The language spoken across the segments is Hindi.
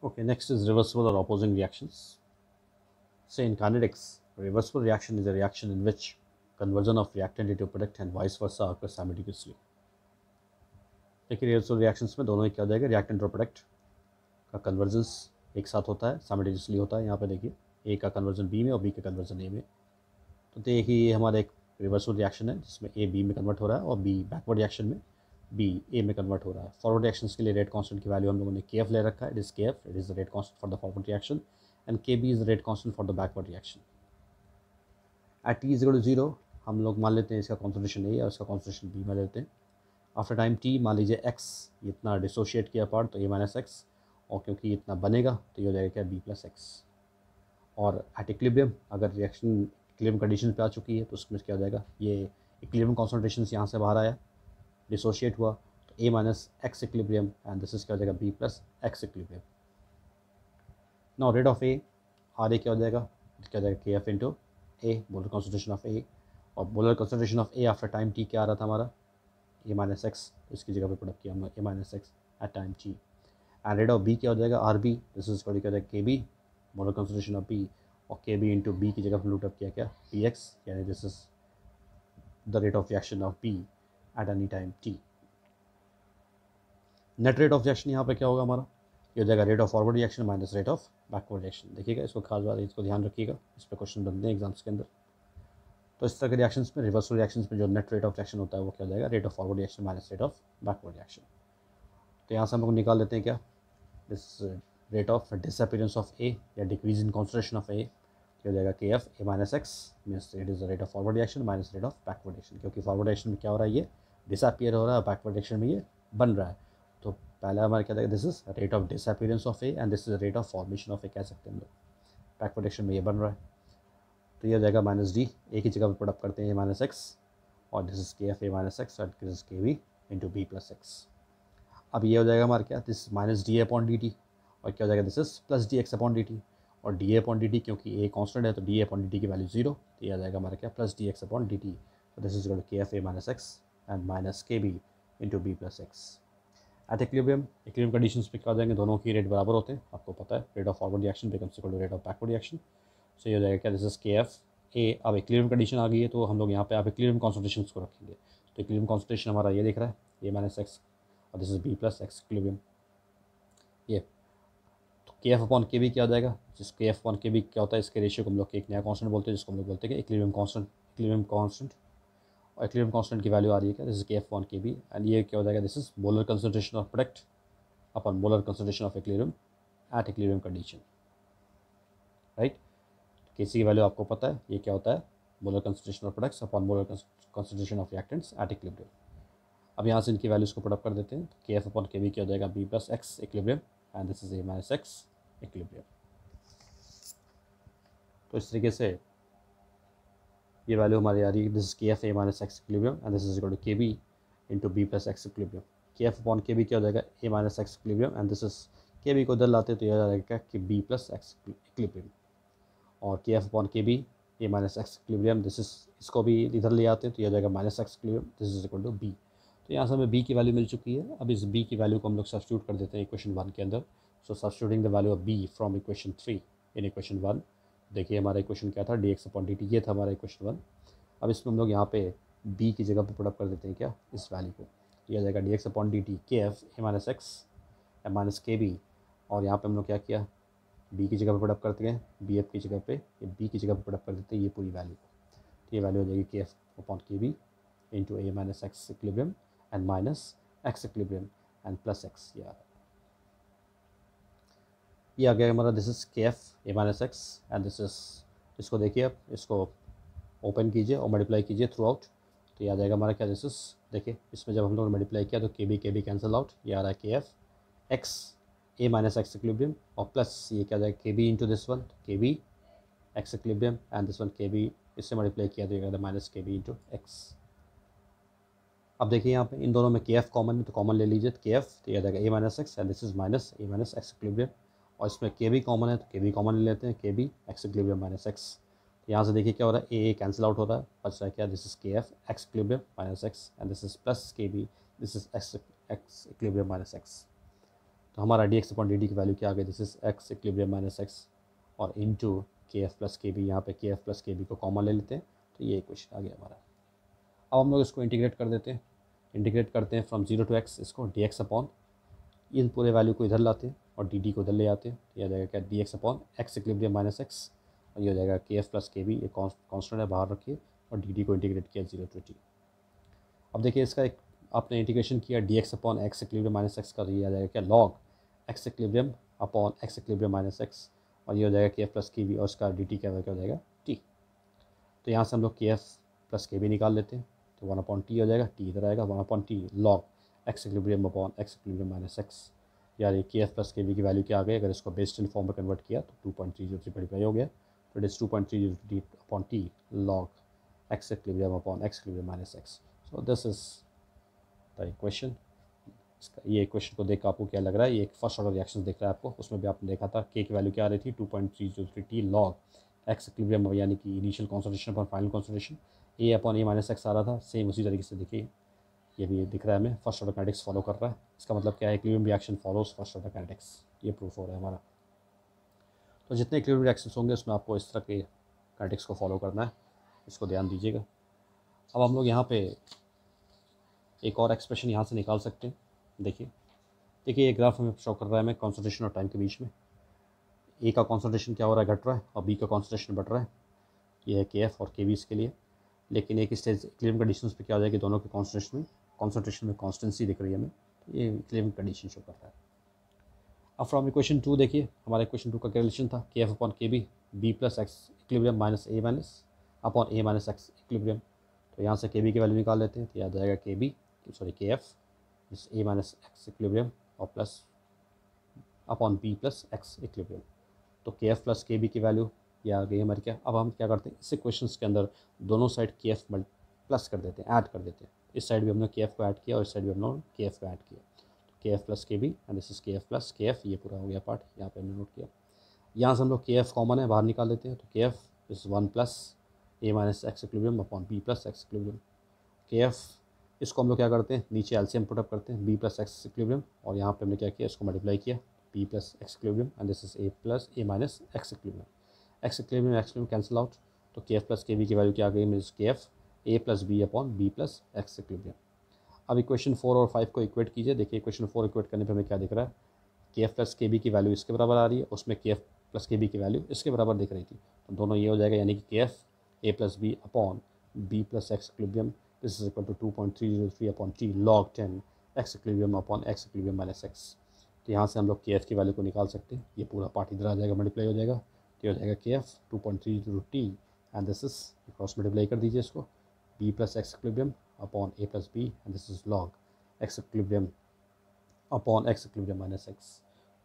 Okay, next is reversible or opposing reactions. Say in kinetics, a reversible reaction is a reaction in which conversion of reactant into product and vice versa occurs simultaneously. देखिए रिवर्सिबल रिएक्शंस में दोनों ही क्या हो जाएगा रिएक्टेंट और प्रोडक्ट का कन्वर्जेंस एक साथ होता है साइमल्टेनियसली होता है यहाँ पे देखिए ए का कन्वर्जन बी में और बी का कन्वर्जन ए में तो देखिए ये हमारा एक रिवर्सल रिएक्शन है जिसमें ए बी में कन्वर्ट हो रहा है और बी बैकवर्ड रिएक्शन में बी ए में कन्वर्ट हो रहा है फॉरवर्ड रिएक्शन के लिए रेट कॉन्सटेंट की वैल्यू हम लोगों ने के एफ ले रखा है it is K F it is the rate constant for the forward reaction and K B is the rate constant for the backward reaction at T is zero हम लोग मान लेते हैं इसका कॉन्सेंट्रेशन ए और इसका कॉन्सेंट्रेशन बी मान लेते हैं आफ्टर टाइम टी मान लीजिए एक्स इतना डिसोशिएट किया पार्ट तो ए माइनस एक्स और क्योंकि इतना बनेगा तो ये हो जाएगा क्या बी प्लस एक्स और एट इक्लिबियम अगर रिएक्शन इक्लिबियम कंडीशन पे आ चुकी है तो उसमें क्या हो जाएगा ये इक्लिबियम कॉन्सेंट्रेशन यहाँ से बाहर आया डिसोशिएट हुआ तो A minus X equilibrium and this is क्या हो जाएगा B plus X equilibrium now rate of A R A क्या हो जाएगा क्या हो जाएगा K F into A molar concentration of A और molar concentration of A after time T क्या आ रहा था हमारा ए माइनस एक्स इसकी जगह पे प्रोडक्ट किया हमने A minus X at time T and rate of B क्या हो जाएगा आर बी दिस इज क्या हो जाएगा K B molar concentration of B और के बी इंटू बी की जगह पर लूटअप किया क्या पी एक्स यानी this is the rate of reaction of B at any time T net rate of reaction यहाँ पे क्या होगा हमारा ये हो जाएगा rate of forward reaction minus rate of backward reaction देखिएगा इसको खास बात इसको ध्यान रखिएगा इस पर क्वेश्चन बनते हैं एग्जाम्स के अंदर तो इस तरह के रिएक्शन में रिवर्सल रिएक्शन में जो नेट रेट ऑफ रिएक्शन होता है वो क्या हो जाएगा rate of forward reaction minus rate of backward reaction तो यहाँ से हम लोग निकाल लेते हैं क्या this rate of disappearance of A या decrease in concentration of A हो जाएगा K F A minus X means it is the rate of forward reaction minus rate of backward reaction क्योंकि फॉरवर्ड रिएक्शन में क्या हो रहा है ये डिसअपियर हो रहा है बैकवर्ड डायरेक्शन में ये बन रहा है तो पहला हमारा क्या था this is rate of disappearance of A and this is rate of formation of A कह सकते हैं हम लोग बैकवर्ड डायरेक्शन में ये बन रहा है तो ये हो जाएगा माइनस डी एक ही जगह पर प्रोडक्ट करते हैं माइनस एक्स और this is K F A minus X और this is K B into B plus X अब ये हो जाएगा हमारे क्या this minus D upon D T और क्या हो जाएगा this is plus D X upon D T और डी अपॉन डी टी क्योंकि ए कॉन्स्टेंट है तो डी अपॉन डी टी की वैल्यू जीरो तो ये आ जाएगा हमारा क्या plus D X upon D T this is K F A minus X and minus K B into B plus X at equilibrium equilibrium condition पे क्या जाएंगे दोनों की रेट बराबर होते हैं आपको पता है rate of forward reaction becomes equal to rate of backward reaction so ये हो जाएगा क्या this is K F A अब एक्लिबियम कंडीशन आ गई है तो हम लोग यहाँ पे आप एक्लिबियम कॉन्सेंट्रेशन को रखेंगे तो एक्लिबियम कॉन्सेंट्रेशन हमारा ये दिख रहा है ए माइनस एक्स और this is B plus X equilibrium ये तो K F upon K B क्या हो जाएगा जिस के एफ अपॉन के बी क्या होता है इसके रेशियो को हम लोग एक नया कॉन्सेंट बोलते हैं जिसको हम लोग बोलते हैं कि equilibrium constant equilibrium equilibrium constant की वैल्यू आ रही है this is K F one K B and ये क्या हो जाएगा this is molar concentration of product upon molar concentration of equilibrium at equilibrium condition right K C की वैल्यू आपको पता है ये क्या होता है molar concentration of products upon molar concentration of reactants at equilibrium अब यहाँ से इनकी वैल्यूज़ को पुटअप कर देते हैं के एफ अपन के बी क्या हो जाएगा B plus X equilibrium and this is A minus X equilibrium तो इस तरीके से ये वैल्यू हमारी आ रही है this is K F A minus X equilibrium and this is equal to K B into B plus X equilibrium K F upon K B क्या हो जाएगा A minus X equilibrium and this is K B को उधर लाते तो यह आ जाएगा कि बी प्लस एक्स इक्विलिब्रियम और K F upon K B A minus X equilibrium this is इसको भी इधर ले आते हैं तो यह आ जाएगा minus X equilibrium this is equal to B तो यहाँ से हमें बी की वैल्यू मिल चुकी है अब इस बी की वैल्यू को हम लोग सब्सिट्यूट कर देते हैं इक्वेशन वन के अंदर so substituting the value of B from equation three in equation one देखिए हमारा क्वेश्चन क्या था डी एक्स अपॉन डी ये था हमारा क्वेश्चन वन अब इसमें हम लोग यहाँ पे बी की जगह पे प्रोडक्ट कर देते हैं क्या इस वैल्यू को ये आ जाएगा D X upon D T K F A minus X M minus K B और यहाँ पे हम लोग क्या किया बी की जगह पे प्रोडक्ट करते हैं बी एफ की जगह पे ये बी की जगह पे प्रोडक्ट कर देते हैं ये पूरी वैल्यू को तो ये वैल्यू हो जाएगी K F upon K B into A minus X equilibrium and minus X equilibrium and plus X ये आ गया हमारा this is K F A minus X and this is इसको देखिए आप इसको ओपन कीजिए और मल्टीप्लाई कीजिए थ्रू आउट तो याद आएगा हमारा क्या दिस इज देखिए इसमें जब हम लोगों ने मल्टीप्लाई किया तो के बी के बी कैंसिल आउट ये आ रहा है K F X A minus X equilibrium और प्लस ये क्या जाएगा K B into this one K B X equilibrium and this one K B इससे मल्टीप्लाई किया तो ये कहता minus K B into x अब देखिए यहाँ पे इन दोनों में के एफ कॉमन है तो कॉमन ले लीजिए के एफ तो ये आ जाएगा A minus X and this is minus A minus X equilibrium और इसमें के भी कॉमन है तो के भी कॉमन ले लेते हैं K B X equilibrium minus X यहाँ से देखिए क्या हो रहा है ए ए कैंसिल आउट हो रहा है बच रहा है क्या this is K F X equilibrium minus X and this is plus K B this is X X equilibrium minus X तो हमारा D X upon D D की वैल्यू क्या आ गई this is X equilibrium minus X और into K F plus K B यहाँ पे K F plus K B को कॉमन ले लेते हैं तो ये क्वेश्चन आ गया हमारा अब हम लोग इसको इंटीग्रेट कर देते हैं इंटीग्रेट करते हैं फ्रॉम जीरो टू एक्स इसको डी एक्स अपॉन इन पूरे वैल्यू को इधर लाते हैं और डी डी को उधर ले आते हैं तो यह जाएगा क्या D X upon X equilibrium minus X और यह हो जाएगा K F plus K B ये कॉन्स्टेंट है बाहर रखिए और डी डी को इंटीग्रेट किया जीरो टू टी अब देखिए इसका एक आपने इंटीग्रेशन किया D X upon X equilibrium minus X का तो यह आ जाएगा क्या log X equilibrium upon X equilibrium minus X और ये हो जाएगा K F plus K B और इसका डी टी क्या हो जाएगा टी तो यहाँ से हम लोग के एफ प्लस के बी निकाल लेते हैं तो वन अपॉन टी हो जाएगा टी इधर आएगा one upon T log X equilibrium upon X equilibrium minus X यार ये K S plus K V की वैल्यू क्या आ गई अगर इसको बेस्ट फॉर्म में कन्वर्ट किया तो two point three zero three point हो गया तो it is two point three zero D upon T log X equilibrium upon X equilibrium minus X so this is the equation इसका ये इक्वेशन को देख आपको क्या लग रहा है ये एक फर्स्ट ऑर्डर रिएक्शन देख रहा है आपको उसमें भी आपने देखा था के की वैल्यू क्या आ रही थी two point three zero three T log X equilibrium यानी कि initial concentration upon final concentration A upon A minus X आ रहा था सेम उसी तरीके से देखिए ये भी दिख रहा है हमें फर्स्ट ऑर्डर कैनेटिक्स फॉलो कर रहा है इसका मतलब क्या है क्लियम reaction follows first order kinetics ये प्रूफ हो रहा है हमारा तो जितने क्लियम रिएक्शन होंगे उसमें आपको इस तरह के कैनेटिक्स को फॉलो करना है इसको ध्यान दीजिएगा अब हम लोग यहाँ पर एक और एक्सप्रेशन यहाँ से निकाल सकते हैं देखिए देखिए ये ग्राफ हमें शो कर रहा है हमें कॉन्सेंट्रेशन और टाइम के बीच में ए का कॉन्सेंट्रेशन क्या हो रहा है घट रहा है और बी का कॉन्सेंट्रेशन बढ़ रहा है ये है के एफ और के बी इसके लिए लेकिन एक स्टेज क्लेम कंडीशन पर क्या हो जाएगी दोनों के कॉन्सेंट्रेशन में कॉन्सेंट्रेशन में कॉन्स्टेंसी दिख रही है हमें तो ये क्लेविंग कंडीशन शो करता है अब फ्रॉम इक्वेशन टू देखिए हमारा इक्वेशन टू का क्या रिलेशन था K F upon K B B plus X equilibrium minus A minus upon A minus X equilibrium तो यहाँ से के बी की वैल्यू निकाल लेते हैं तो याद आएगा के बी सॉरी के एफ जिस ए माइनस एक्स इक्लिब्रियम और plus upon B plus X equilibrium तो K F plus K B की वैल्यू ये आ गई हमारी क्या अब हम क्या करते हैं इस क्वेश्चन के अंदर दोनों साइड के एफ प्लस कर देते हैं ऐड कर देते हैं इस साइड भी हमने के एफ को ऐड किया और इस साइड भी हम लोग के एफ को ऐड किया K F plus K B and this is K F plus K F ये पूरा हो गया पार्ट यहाँ पे हमने नोट किया यहाँ से हम लोग के एफ कॉमन है बाहर निकाल देते हैं तो K F is one plus A minus X equilibrium upon B plus X equilibrium K F इसको हम लोग क्या करते हैं नीचे एलसीएम पुटअप करते हैं बी प्लस एक्स इक्विलिब्रियम और यहाँ पे हमने क्या किया इसको मल्टीप्लाई किया B plus X equilibrium and this is A plus A minus X equilibrium X equilibrium X cancel out तो K F plus K B की वैल्यू क्या आ गई mean K F A plus B upon B plus X equilibrium अब इक्वेशन फोर और फाइव को इक्वेट कीजिए देखिए इक्वेशन फोर इक्वेट करने पे हमें क्या दिख रहा है K F plus K B की वैल्यू इसके बराबर आ रही है उसमें K F plus K B की वैल्यू इसके बराबर दिख रही थी तो दोनों ये हो जाएगा यानी कि K F A plus B upon B plus X equilibrium this is equal to two point three zero three upon T log ten X equilibrium upon X equilibrium minus X तो यहाँ से हम लोग के एफ की वैल्यू को निकाल सकते हैं ये पूरा पार्ट इधर आ जाएगा मल्टीप्लाई हो जाएगा तो हो जाएगा K F two point three zero T and this is cross multiply कर दीजिए इसको b plus x equilibrium upon a plus b and this is log x equilibrium upon x equilibrium minus X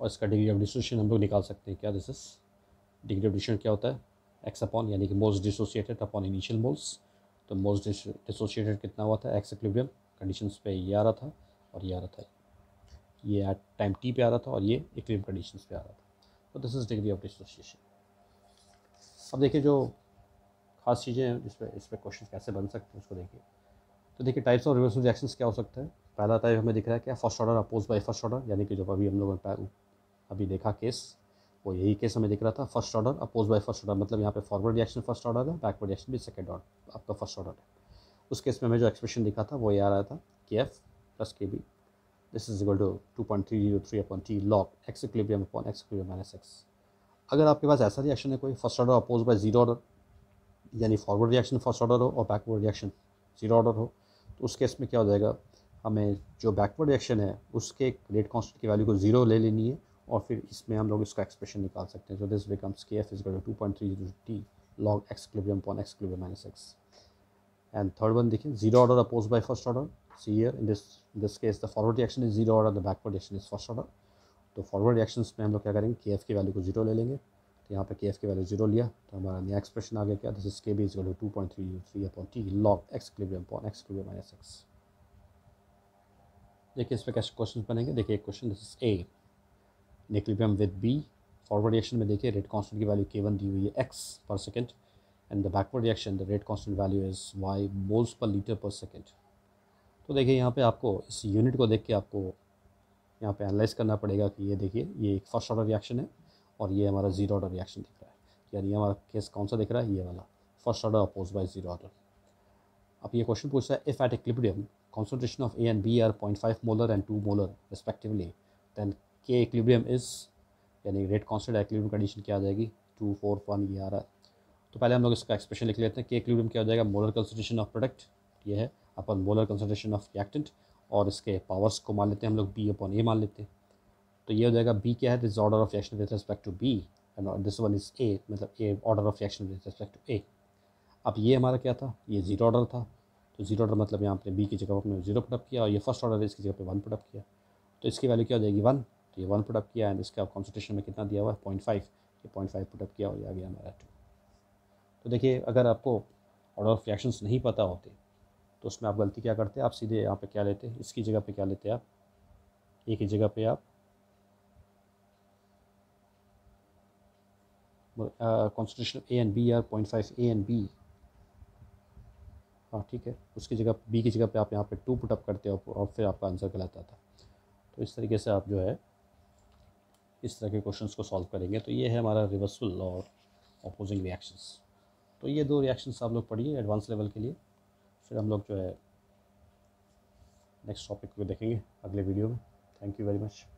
और इसका डिग्री ऑफ डिसोसिएशन हम लोग निकाल सकते हैं क्या this is degree of dissociation क्या होता है एक्स अपॉन यानी कि most dissociated upon initial moles तो मोस्ट डिसोसिएटेड कितना हुआ था एक्स इक्विलिब्रियम कंडीशन पे ये आ रहा था और ये आ रहा था ये एट टाइम टी पे आ रहा था और ये इक्विलिब्रियम कंडीशन पे आ रहा था तो this is degree of dissociation अब देखिए जो खास चीज़ें हैं जिस पर इस पर क्वेश्चन कैसे बन सकते हैं उसको देखिए तो देखिए टाइप्स ऑफ रिवर्सल रिएक्शंस क्या हो सकता है पहला टाइप हमें दिख रहा है क्या first order opposed by first order यानी कि जब अभी हम लोगों ने अभी देखा केस वो यही केस हमें दिख रहा था first order opposed by first order मतलब यहाँ पे फॉरवर्ड रिएक्शन फर्स्ट ऑर्डर है बैकवर्ड रिएक्शन भी सेकेंड ऑर्डर आपका फर्स्ट ऑर्डर है उस केस में हमें जो एक्सप्रेशन दिखा था वो ये आ रहा था K F plus K B this is equal to two point three zero three upon T log X equilibrium upon X equilibrium minus X अगर आपके पास ऐसा रिएक्शन है कोई first order opposed by zero order यानी फॉरवर्ड रिएक्शन फर्स्ट ऑर्डर हो और बैकवर्ड रिएक्शन जीरो ऑर्डर हो तो उस केस में क्या हो जाएगा हमें जो बैकवर्ड रिएक्शन है उसके रेट कॉन्स्टेंट की वैल्यू को जीरो ले लेनी है और फिर इसमें हम लोग इसका एक्सप्रेशन निकाल सकते हैं so this becomes K F is two point three zero T log X equilibrium upon X equilibrium minus X and third one देखिए zero order opposed by first order see here in this this case the forward reaction is zero order the backward reaction is first order तो फॉरवर्ड रिएक्शन में हम लोग क्या करेंगे के एफ की वैल्यू को जीरो ले लेंगे तो यहाँ पे के एस की वैल्यू जीरो लिया तो हमारा नया एक्सप्रेशन आ गया क्या this is K B is value two point three three upon T log X equilibrium upon X minus X देखिए इस पर कैसे क्वेश्चन बनेंगे देखिए एक question this is a equilibrium with B forward reaction में देखिए रेट कॉन्स्टेंट की वैल्यू के वन दी हुई है X per second and the backward reaction the rate constant value is Y moles per litre per second तो देखिए यहाँ पे आपको इस यूनिट को देख के आपको यहाँ पे एनालाइज करना पड़ेगा कि ये देखिए ये एक फर्स्ट ऑर्डर रिएक्शन है और ये हमारा जीरो ऑर्डर रिएक्शन दिख रहा है यानी हमारा केस कौन सा दिख रहा है ये वाला first order opposed by zero order अब ये क्वेश्चन पूछता है if at concentration of A and B are point five molar and two molar respectively, then K equilibrium is यानी रेट कॉन्सेंट एक्लिब्रियम कंडीशन क्या आ जाएगी टू फोर वन ये आ रहा है तो पहले हम लोग इसका एक्सप्रेशन लिख लेते हैं के इक्लिब्रियम क्या हो जाएगा मोलर कंसनट्रेशन ऑफ प्रोडक्ट ये है upon molar concentration of reactant और इसके पावर्स को मान लेते हैं हम लोग बी अपॉन ए मान लेते हैं तो ये हो जाएगा बी क्या है this order of reaction with respect to B and this one is A मतलब A order of reaction with respect to A अब ये हमारा क्या था ये ज़ीरो ऑर्डर था तो ज़ीरो ऑर्डर मतलब यहाँ आपने बी की जगह पर जीरो पुटअप किया और ये फर्स्ट ऑर्डर इसकी जगह पर वन पुटअप किया तो इसकी वैल्यू क्या हो जाएगी वन तो ये वन पुटअप किया एंड इसका कॉन्सेंट्रेशन में कितना दिया हुआ है पॉइंट फाइव ये पॉइंट फाइव पुटअप किया और ये आ गया हमारा टू तो देखिए अगर आपको ऑर्डर ऑफ रिएक्शन नहीं पता होते तो उसमें आप गलती क्या करते हैं आप सीधे यहाँ पे क्या लेते हैं इसकी जगह पे क्या लेते हैं आप एक ही जगह पे आप constitution A and B are point five A and B हाँ ठीक है उसकी जगह बी की जगह पे आप यहाँ पे टू पुटअप करते हो और फिर आपका आंसर गलत आता तो इस तरीके से आप जो है इस तरह के क्वेश्चंस को सॉल्व करेंगे तो ये है हमारा रिवर्सल और अपोजिंग रिएक्शंस तो ये दो रिएक्शंस आप लोग पढ़िए एडवांस लेवल के लिए फिर हम लोग जो है नेक्स्ट टॉपिक को देखेंगे अगले वीडियो में थैंक यू वेरी मच